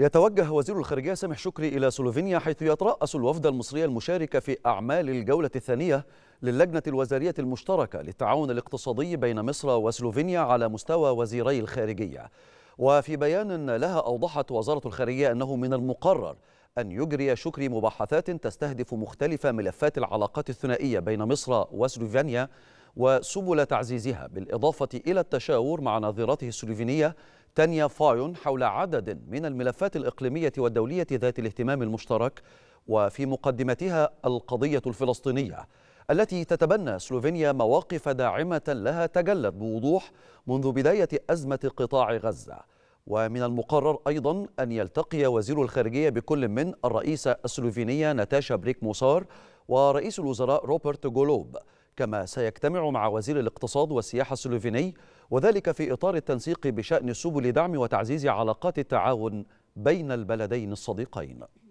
يتوجه وزير الخارجية سامح شكري إلى سلوفينيا حيث يترأس الوفد المصري المشارك في أعمال الجولة الثانية للجنة الوزارية المشتركة للتعاون الاقتصادي بين مصر وسلوفينيا على مستوى وزيري الخارجية وفي بيان لها أوضحت وزارة الخارجية أنه من المقرر أن يجري شكري مباحثات تستهدف مختلف ملفات العلاقات الثنائية بين مصر وسلوفينيا وسبل تعزيزها بالإضافة إلى التشاور مع ناظرته السلوفينية تانيا فايون حول عدد من الملفات الإقليمية والدولية ذات الاهتمام المشترك وفي مقدمتها القضية الفلسطينية التي تتبنى سلوفينيا مواقف داعمة لها تجلت بوضوح منذ بداية أزمة قطاع غزة ومن المقرر أيضا أن يلتقي وزير الخارجية بكل من الرئيسة السلوفينية ناتاشا بريك موسار ورئيس الوزراء روبرت جولوب كما سيجتمع مع وزير الاقتصاد والسياحة السلوفيني وذلك في إطار التنسيق بشأن سبل دعم وتعزيز علاقات التعاون بين البلدين الصديقين